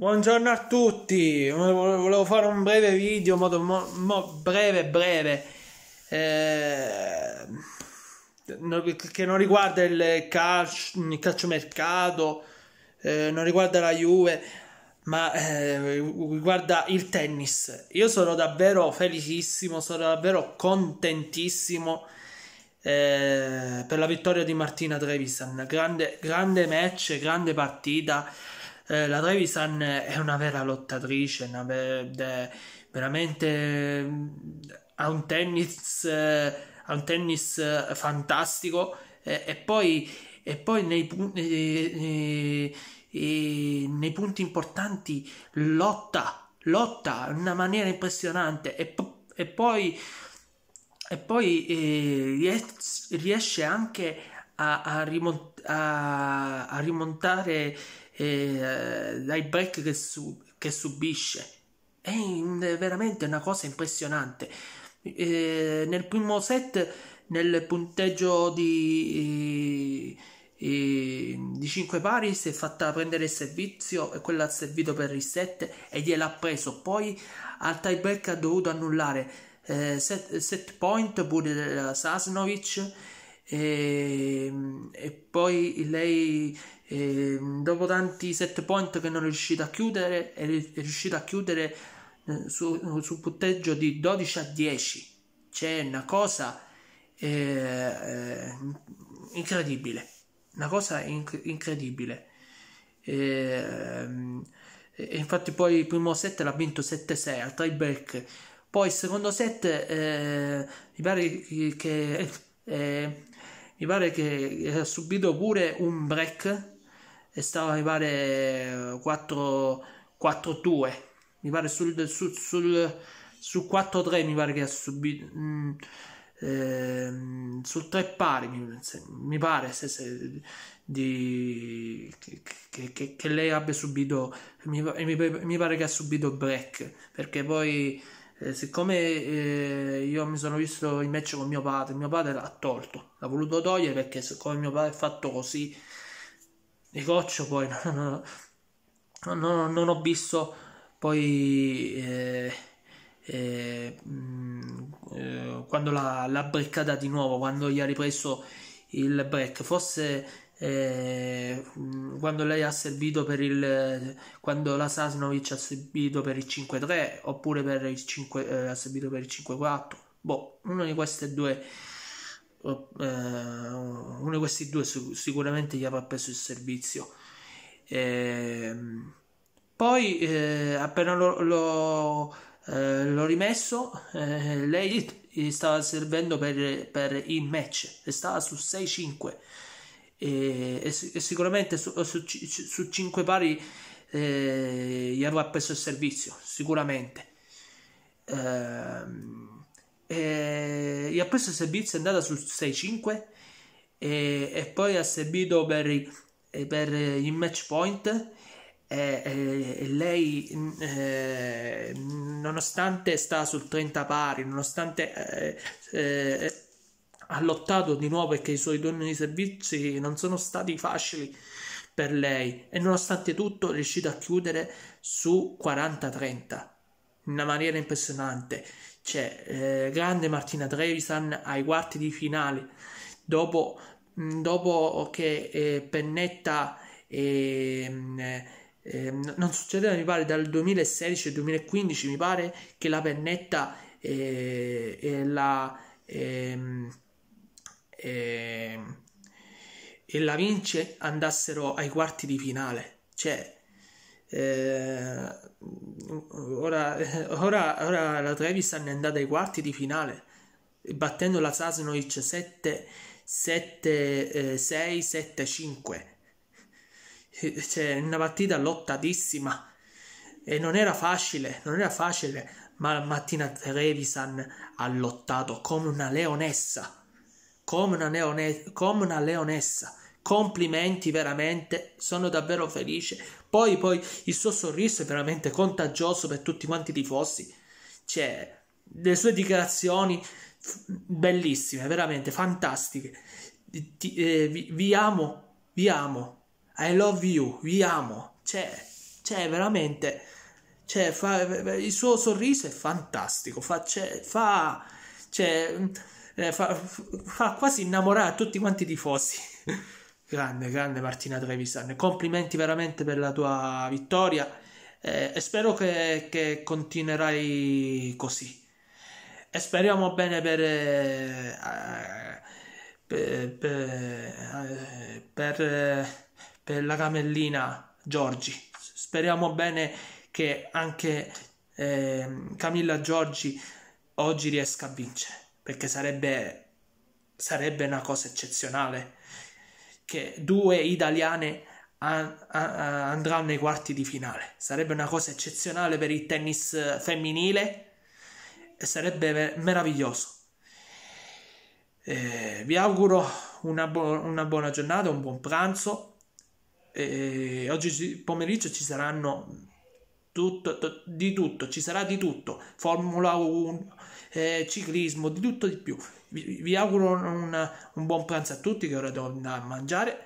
Buongiorno a tutti, volevo fare un breve video, modo, mo, mo, breve breve, eh, che non riguarda il, calcio, il calciomercato, eh, non riguarda la Juve, ma eh, riguarda il tennis. Io sono davvero felicissimo, sono davvero contentissimo eh, per la vittoria di Martina Trevisan, grande, grande match, grande partita eh, la Trevisan è una vera lottatrice, una vera, veramente mm, ha un tennis, eh, ha un tennis eh, fantastico eh, e, poi, e poi nei, nei, eh, nei punti importanti lotta, lotta in una maniera impressionante e, e poi, e poi ries, riesce anche a, a rimontare a, a rimontare eh, dai break che, su, che subisce. È in, veramente una cosa impressionante. Eh, nel primo set, nel punteggio di, eh, eh di 5 pari, si è fatta prendere il servizio e quello ha servito per il set e gliel'ha preso. Poi al tie break ha dovuto annullare eh, set, set point pure eh, Sasnovic e, ehm, e poi lei, eh, dopo tanti set point che non è riuscita a chiudere, è, riuscita a chiudere eh, su, un punteggio di 12 a 10. C'è una cosa eh, eh, incredibile, una cosa inc- incredibile. Ehm, e, e infatti poi il primo set l'ha vinto 7-6 al tie break. Poi il secondo set eh, mi pare che eh, mi pare che ha subito pure un break e stava mi pare 4-2 mi pare sul, sul, sul, sul 4-3 mi pare che ha subito mh, mm, eh, sul 3 pari mi, se, mi pare se, se, di, che, che, che, lei abbia subito mi, mi, mi pare che ha subito break perché poi eh, siccome eh, io mi sono visto in match con mio padre, mio padre l'ha tolto, l'ha voluto togliere perché siccome mio padre è fatto così, di coccio poi non, non, non ho visto poi eh, eh, mm, eh, quando l'ha, l'ha breccata di nuovo, quando gli ha ripreso il break, forse eh, mm, quando lei ha servito per il quando la Sasnovic ha servito per il 5-3 oppure per il 5 eh, ha servito per il 5-4 boh uno di queste due eh, uno di questi due sicuramente gli avrà preso il servizio ehm, poi eh, appena lo, lo eh, l'ho rimesso, eh, lei stava servendo per, per il match, e stava su 6-5 e, e, e sicuramente su, su, su, cinque pari eh, gli avrà preso il servizio, sicuramente. Ehm, e, gli ha preso il servizio, è andata su 6-5 e, e, poi ha servito per, eh, per il match point. E, e, e lei mm, eh, nonostante sta sul 30 pari nonostante eh, eh, ha lottato di nuovo e che i suoi turni di servizi non sono stati facili per lei e nonostante tutto è riuscito a chiudere su 40-30 in una maniera impressionante. C'è eh, grande Martina Trevisan ai quarti di finale dopo, mm, dopo che eh, Pennetta eh, non succedeva mi pare dal 2016-2015 mi pare che la Pennetta eh, e la ehm, e, ehm, e la Vince andassero ai quarti di finale. Cioè, eh, ora, ora, ora, la Trevisan è andata ai quarti di finale, battendo la Sasnoic 7, 6, 7, 5. Cioè, una partita lottatissima e non era facile, non era facile, ma la mattina Trevisan ha lottato come una leonessa come una, neone- come una leonessa. Complimenti veramente, sono davvero felice. Poi, poi il suo sorriso è veramente contagioso per tutti quanti i tifosi. Cioè, le sue dichiarazioni bellissime, veramente fantastiche. Ti, eh, vi, vi, amo, vi amo. I love you, vi amo. Cioè, cioè veramente, cioè, fa, il suo sorriso è fantastico. Fa, cioè, fa, cioè, eh, fa, fa, quasi innamorare tutti quanti i tifosi. grande, grande Martina Trevisan. Complimenti veramente per la tua vittoria eh, e spero che, che, continuerai così. E speriamo bene per, eh, eh per, per, eh, per, eh, per la camellina Giorgi. Speriamo bene che anche ehm, Camilla Giorgi oggi riesca a vincere perché sarebbe, sarebbe una cosa eccezionale che due italiane a, a, andranno ai quarti di finale. Sarebbe una cosa eccezionale per il tennis femminile e sarebbe meraviglioso. Eh, vi auguro una, bu- una, buona giornata, un buon pranzo. Eh, oggi pomeriggio ci saranno tutto, di tutto, ci sarà di tutto, Formula 1, eh, ciclismo, di tutto di più. Vi, vi auguro un, un, buon pranzo a tutti che ora devo andare a mangiare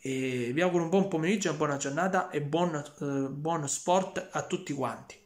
e vi auguro un buon pomeriggio, buona giornata e buon, eh, buon sport a tutti quanti.